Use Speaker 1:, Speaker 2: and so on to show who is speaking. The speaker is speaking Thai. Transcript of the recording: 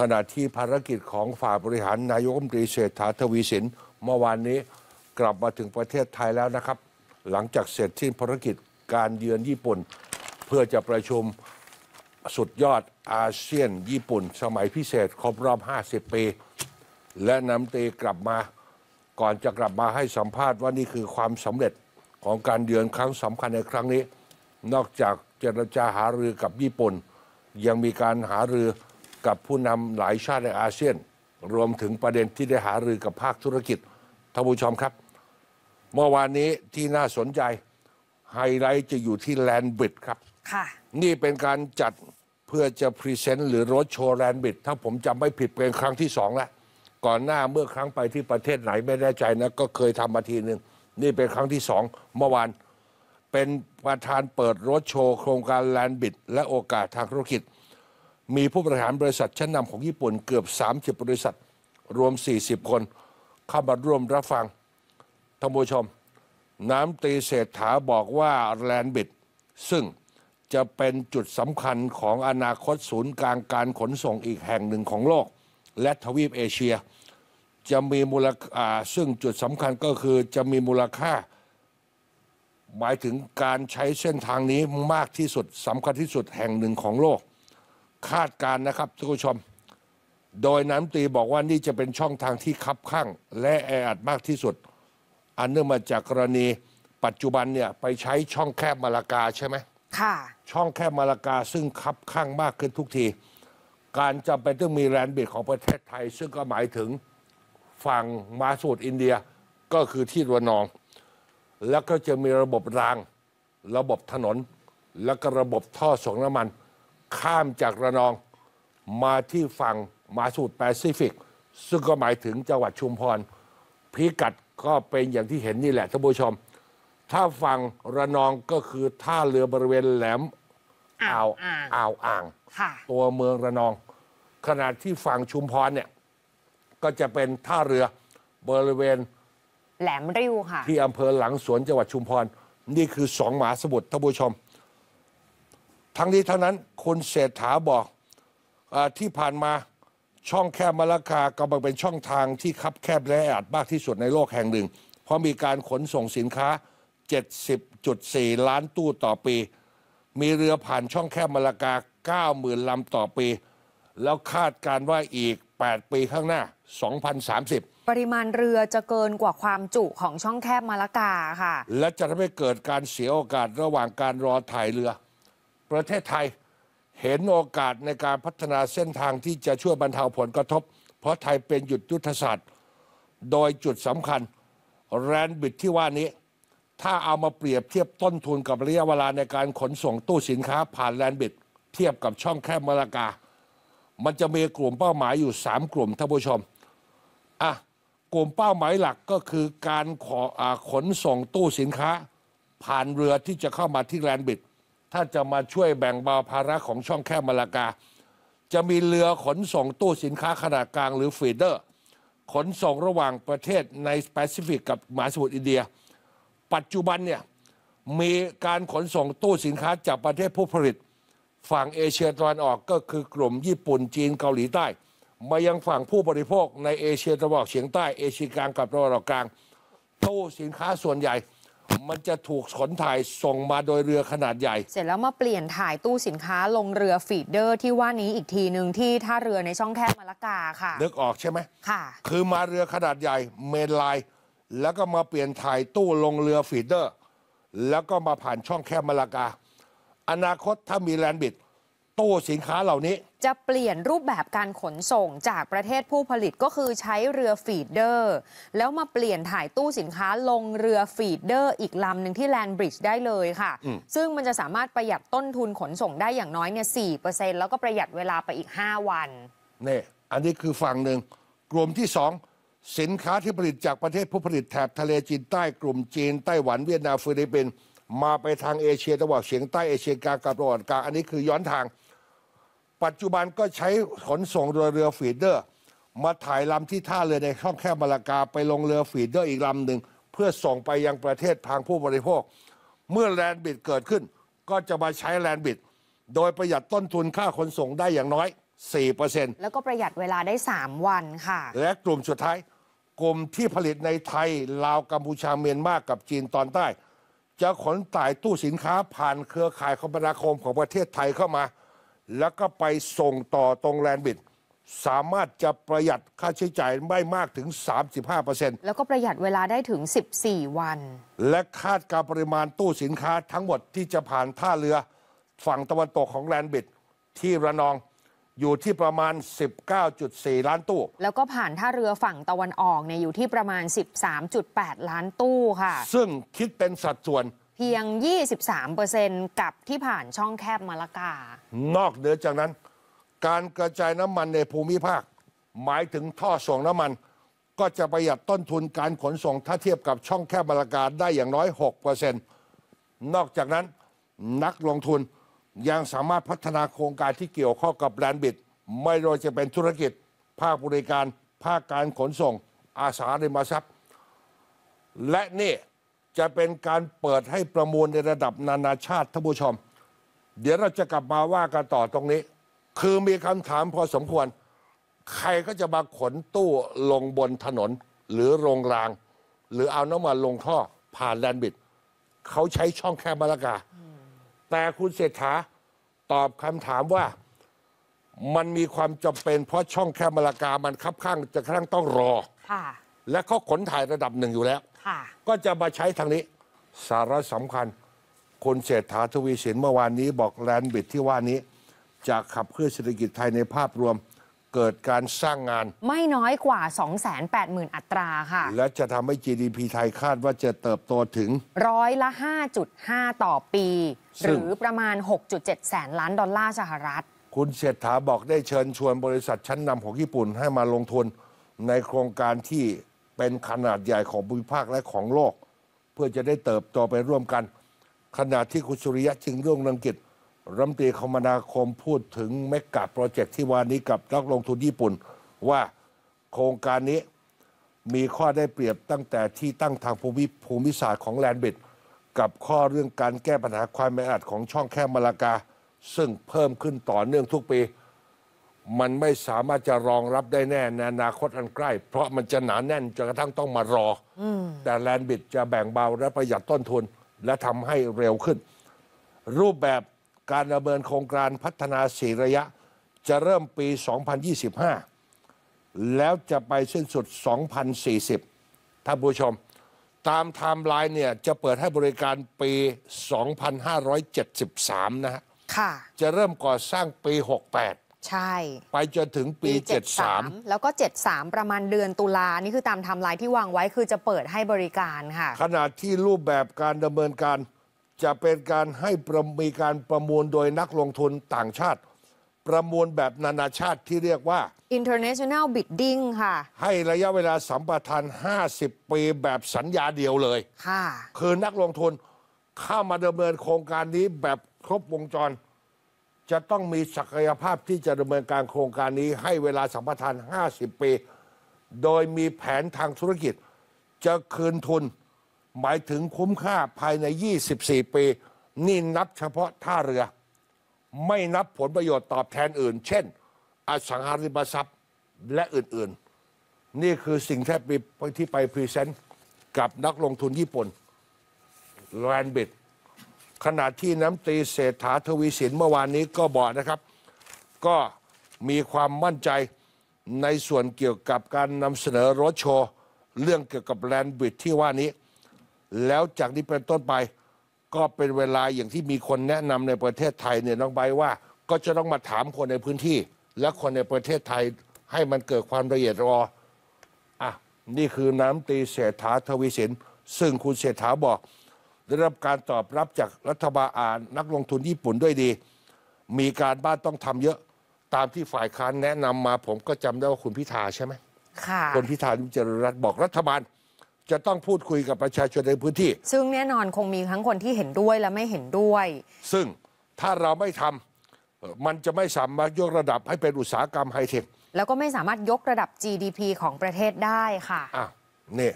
Speaker 1: ขณะที่ภารกิจของฝ่ายบริหารนายกรัฐมนตรีเศรษฐาทวีสิน เมื่อวานนี้กลับมาถึงประเทศไทยแล้วนะครับ หลังจากเสร็จสิ้นภารกิจการเยือนญี่ปุ่น เพื่อจะประชุมสุดยอดอาเซียนญี่ปุ่นสมัยพิเศษครบรอบ 50 ปี และน้ำตีกลับมา ก่อนจะกลับมาให้สัมภาษณ์ว่านี่คือความสำเร็จของการเยือนครั้งสำคัญในครั้งนี้ นอกจากเจรจาหารือกับญี่ปุ่น ยังมีการหารือกับผู้นำหลายชาติในอาเซียน รวมถึงประเด็นที่ได้หารือกับภาคธุรกิจท่านผู้ชมครับ เมื่อวานนี้ที่น่าสนใจไฮไลท์จะอยู่ที่แลนบิดครับค่ะนี่เป็นการจัดเพื่อจะพรีเซนต์หรือรถโชว์แลนบิดถ้าผมจำไม่ผิดเป็นครั้งที่สองแล้ว ก่อนหน้าเมื่อครั้งไปที่ประเทศไหนไม่แน่ใจนะก็เคยทำมาทีหนึ่งนี่เป็นครั้งที่สองเมื่อวาน เป็นประธานเปิดรถโชว์โครงการแลนบิดและโอกาสทางธุรกิจมีผู้บริหารบริษัทชั้นนำของญี่ปุ่นเกือบ 30 บริษัทรวม 40 คนเข้ามาร่วมรับฟัง ท่านผู้ชม น้ำตีเศรษฐาบอกว่าแลนบิด ซึ่งจะเป็นจุดสำคัญของอนาคตศูนย์กลางการขนส่งอีกแห่งหนึ่งของโลก และทวีปเอเชีย จะมีมูลค่าซึ่งจุดสำคัญก็คือจะมีมูลค่า หมายถึงการใช้เส้นทางนี้มากที่สุดสำคัญที่สุดแห่งหนึ่งของโลกคาดการนะครับทุกผู้ชม โดยน้ำตีบอกว่านี่จะเป็นช่องทางที่คับข้างและแออัดมากที่สุด อันเนื่องมาจากกรณีปัจจุบันเนี่ยไปใช้ช่องแคบมาลากาใช่ไหมค่ะช่องแคบมาลากาซึ่งคับข้างมากขึ้นทุกที การจำเป็นต้องมีแรนบิดของประเทศไทย ซึ่งก็หมายถึงฝั่งมาสูตรอินเดียก็คือที่รัวนอง แล้วก็จะมีระบบรางระบบถนนแล้วก็ระบบท่อส่งน้ำมันข้ามจากระนองมาที่ฝั่งมาสูรแปซิฟิก ซึ่งก็หมายถึงจังหวัดชุมพร พิกัดก็เป็นอย่างที่เห็นนี่แหละท่านผู้ชม ถ้าฝั่งระนองก็คือท่าเรือบริเวณแหลมอ่าวอ่าวอ่างตัวเมืองระนองขณะที่ฝั่งชุมพรเนี่ยก็จะเป็นท่าเรือบริเวณ
Speaker 2: แหลมริ้วค่ะ ที่
Speaker 1: อำเภอหลังสวนจังหวัดชุมพร นี่คือสองหมาสมุทรท่านผู้ชมทั้งนี้ทั้งนั้นคุณเศรษฐาบอกอที่ผ่านมาช่องแคบมาลากากำลังเป็นช่องทางที่คับแคบและแออัดมากที่สุดในโลกแห่งหนึ่ง เพราะมีการขนส่งสินค้า 70.4 ล้านตู้ต่อปี มีเรือผ่านช่องแคบมาลากา 90,000 ลำต่อปี แล้วคาดการว่าอีก 8 ปีข้างหน้า 2030
Speaker 2: ปริมาณเรือจะเกินกว่าความจุของช่องแคบมาลากาค่ะ
Speaker 1: และจะทำให้เกิดการเสียโอกาสระหว่างการรอถ่ายเรือประเทศไทยเห็นโอกาสในการพัฒนาเส้นทางที่จะช่วยบรรเทาผลกระทบ เพราะไทยเป็นหยุดยุทธศาสตร์ โดยจุดสำคัญแรนบิดที่ว่านี้ ถ้าเอามาเปรียบเทียบต้นทุนกับระยะเวลาในการขนส่งตู้สินค้า ผ่านแรนบิดเทียบกับช่องแคบมาลากา มันจะมีกลุ่มเป้าหมายอยู่ 3 กลุ่มท่านผู้ชมอ่ะกลุ่มเป้าหมายหลักก็คือการขออขนส่งตู้สินค้า ผ่านเรือที่จะเข้ามาที่แลนบิดถ้าจะมาช่วยแบ่งเบาภาระของช่องแคบมาลากา จะมีเรือขนส่งตู้สินค้าขนาดกลางหรือฟีเดอร์ ขนส่งระหว่างประเทศในแปซิฟิก กับมหาสมุทรอินเดีย ปัจจุบันเนี่ยมีการขนส่งตู้สินค้าจากประเทศผู้ผลิต ฝั่งเอเชียตะวันออกก็คือกลุ่มญี่ปุ่นจีนเกาหลีใต้ มายังฝั่งผู้บริโภคในเอเชียตะวันออกเฉียงใต้เอเชียกลางกับตะวันออกกลางตู้สินค้าส่วนใหญ่มันจะถูกขนถ่ายส่งมาโดยเรือขนาดใหญ่ เส
Speaker 2: ร็จแล้วมาเปลี่ยนถ่ายตู้สินค้าลงเรือฟีดเดอร์ที่ว่านี้อีกทีหนึ่งที่ท่าเรือในช่องแคบมะละกาค่ะนึกออกใช่ไหมค่ะ
Speaker 1: คือมาเรือขนาดใหญ่เมนไลน์แล้วก็มาเปลี่ยนถ่ายตู้ลงเรือฟีดเดอร์ แล้วก็มาผ่านช่องแคบมะละกา อนาคตถ้ามีแลนบิดตู้สินค้าเหล่านี้
Speaker 2: จะเปลี่ยนรูปแบบการขนส่งจากประเทศผู้ผลิตก็คือใช้เรือฟีดเดอร์ แล้วมาเปลี่ยนถ่ายตู้สินค้าลงเรือฟีดเดอร์อีกลำหนึ่งที่แลนบริดจ์ได้เลยค่ะ ซึ่งมันจะสามารถประหยัดต้นทุนขนส่งได้อย่างน้อยเนี่ยสี่เปอร์เซ็นต์แล้วก็ประหยัดเวลาไปอีกห้าวัน
Speaker 1: นี่ อันนี้คือฝั่งหนึ่งกลุ่มที่สองสินค้าที่ผลิตจากประเทศผู้ผลิตแถบทะเลจีนใต้กลุ่มจีนไต้หวันเวียดนามฟิลิปปินส์มาไปทางเอเชียตะวันออกเฉียงใต้เอเชียกลางกับตะวันออกกลางอันนี้คือย้อนทางปัจจุบันก็ใช้ขนส่งเรือเรือฟีดเดอร์ มาถ่ายลำที่ท่าเรือในช่องแคบมาลากาไปลงเรือฟีดเดอร์อีกลำหนึ่ง เพื่อส่งไปยังประเทศทางผู้บริโภค เมื่อแลนบิดเกิดขึ้นก็จะมาใช้แลนบิด โดยประหยัดต้นทุนค่าขนส่งได้อย่างน้อย 4%แล้วก็
Speaker 2: ประหยัดเวลาได้ 3 วันค่ะ
Speaker 1: และกลุ่มสุดท้ายกลุ่มที่ผลิตในไทยลาวกัมพูชาเมียนมากับจีนตอนใต้ จะขนต่ายตู้สินค้าผ่านเครือข่ายคมนาคมของประเทศไทยเข้ามาแล้วก็ไปส่งต่อตรงแลนบิด สามารถจะประหยัดค่าใช้จ่ายไม่มากถึง 35%
Speaker 2: แล้วก็ประหยัดเวลาได้ถึง 14 วัน
Speaker 1: และคาดการปริมาณตู้สินค้าทั้งหมดที่จะผ่านท่าเรือฝั่งตะวันตกของแลนบิด ที่ระนองอยู่ที่ประมาณ 19.4 ล้านตู้
Speaker 2: แล้วก็ผ่านท่าเรือฝั่งตะวันออกเนี่ยอยู่ที่ประมาณ 13.8 ล้านตู้ค่ะ
Speaker 1: ซึ่งคิดเป็นสัดส่วน
Speaker 2: พียง 23%เเอร์ซนกับที่ผ่านช่องแคบมาละกา
Speaker 1: นอกเหนือจากนั้นการกระจายน้ำมันในภูมิภาคหมายถึงท่อส่งน้ำมัน ก็จะประหยัดต้นทุนการขนส่งถ้าเทียบกับช่องแคบมาละกาได้อย่างน้อย 6%นอกจากนั้นนักลงทุนยังสามารถพัฒนาโครงการที่เกี่ยวข้องกับแบรนด์บิดไม่ว่าจะเป็นธุรกิจภาคบริการภาคการขนส่งอาสาริมทรัพย์และนี่จะเป็นการเปิดให้ประมูลในระดับนานาชาติท่านผู้ชม เดี๋ยวเราจะกลับมาว่ากันต่อตรงนี้ คือมีคำถามพอสมควร ใครก็จะมาขนตู้ลงบนถนนหรือโรงราง หรือเอาน้ำมันลงท่อผ่านแลนบิดเขาใช้ช่องแคบมาลากา แต่คุณเศรษฐาตอบคำถามว่ามันมีความจำเป็นเพราะช่องแคบมาลากามันคับข้างจะครั้งต้องรอและเขาขนถ่ายระดับหนึ่งอยู่แล้วก็จะมาใช้ทางนี้สาระสำคัญ คุณเศรษฐาทวีสินเมื่อวานนี้บอกแลนบิดที่ว่านี้ จะขับเคลื่อนเศรษฐกิจไทยในภาพรวมเกิดการสร้างงาน
Speaker 2: ไม่น้อยกว่า 280,000 อัตราค่ะ
Speaker 1: และจะทำให้ GDP ไทยคาดว่าจะเติบโตถึง
Speaker 2: ร้อยละ 5.5 ต่อปี หรือประมาณ 6.7 แสนล้านดอลลาร์สหรัฐ
Speaker 1: คุณเศรษฐาบอกได้เชิญชวนบริษัทชั้นนำของญี่ปุ่นให้มาลงทุนในโครงการที่เป็นขนาดใหญ่ของภูมิภาคและของโลก เพื่อจะได้เติบโตไปร่วมกันขณะที่คุณสุริยะจึงเรื่องนรงกิจรัมตีคมนาคมพูดถึงเมกะโปรเจกต์ที่วานนี้กับนักลงทุนญี่ปุ่น ว่าโครงการนี้มีข้อได้เปรียบตั้งแต่ที่ตั้งทางภูมิภูมิศาสตร์ของแลนบิด กับข้อเรื่องการแก้ปัญหาความแออัดของช่องแคบมาลากา ซึ่งเพิ่มขึ้นต่อเนื่องทุกปีมันไม่สามารถจะรองรับได้แน่ในอนาคตอันใกล้ เพราะมันจะหนาแน่นจนกระทั่งต้องมารออแต่แลนบิดจะแบ่งเบาและประหยัดต้นทุนและทำให้เร็วขึ้น รูปแบบการดำเนินโครงการพัฒนาสีระยะ จะเริ่มปี 2025 แล้วจะไปสิ้นสุด 2040ท่านผู้ชมตามไทม์ไลน์เนี่ยจะเปิดให้บริการปี 2573นะฮะจะเริ่มก่อสร้างปี 68ใช่ ไปจนถึงปี 73 แ
Speaker 2: ล้วก็ 73 ประมาณเดือนตุลานี่คือตามทำลายที่วางไว้คือจะเปิดให้บริ
Speaker 1: การค่ะขณะที่รูปแบบการดำเนินการ จะเป็นการให้ประมีการประมูลโดยนักลงทุนต่างชาติ ประมูลแบบนานาชาติที่เรียกว่า
Speaker 2: international bidding ค่ะ
Speaker 1: ให้ระยะเวลาสัมปทาน 50 ปีแบบสัญญาเดียวเลยค่ะคือนักลงทุนเข้ามาดำเนินโครงการนี้แบบครบวงจรจะต้องมีศักยภาพที่จะดำเนินการโครงการนี้ให้เวลาสัมปทาน 50 ปี โดยมีแผนทางธุรกิจจะคืนทุน หมายถึงคุ้มค่าภายใน 24 ปี นี่นับเฉพาะท่าเรือ ไม่นับผลประโยชน์ตอบแทนอื่น เช่นอสังหาริมทรัพย์และอื่นๆ นี่คือสิ่งที่ไปที่ไปพรีเซนต์กับนักลงทุนญี่ปุ่นแลนบิดขณะที่น้ำตรีเศรษฐาทวีสินเมื่อวานนี้ก็บอกนะครับ ก็มีความมั่นใจในส่วนเกี่ยวกับการนำเสนอรถโชว์เรื่องเกี่ยวกับแลนด์บิดที่ว่านี้ แล้วจากนี้เป็นต้นไป ก็เป็นเวลาอย่างที่มีคนแนะนำในประเทศไทยเนี่ยน้องใบว่า ก็จะต้องมาถามคนในพื้นที่ และคนในประเทศไทยให้มันเกิดความละเอียดรออ่ะนี่คือน้ำตีเศรษฐาทวีสินซึ่งคุณเศรษฐาบอกได้รับการตอบรับจากรัฐบาลนักลงทุนญี่ปุ่นด้วยดี มีการบ้านต้องทำเยอะตามที่ฝ่ายค้านแนะนำมา ผมก็จำได้ว่าคุณพิธาใช่ไหมค่ะ คุณพิธาลุงเจริญรัตน์บอกรัฐบาล จะต้องพูดคุยกับประชาชนในพื้นที่
Speaker 2: ซึ่งแน่นอนคงมีทั้งคนที่เห็นด้วยและไม่เห็นด้วย
Speaker 1: ซึ่งถ้าเราไม่ทำมันจะไม่สามารถยกระดับให้เป็นอุตสาหกรรมไฮเทค
Speaker 2: แล้วก็ไม่สามารถยกระดับ GDP ของประเทศได้ค่ะ
Speaker 1: อ่ะนี่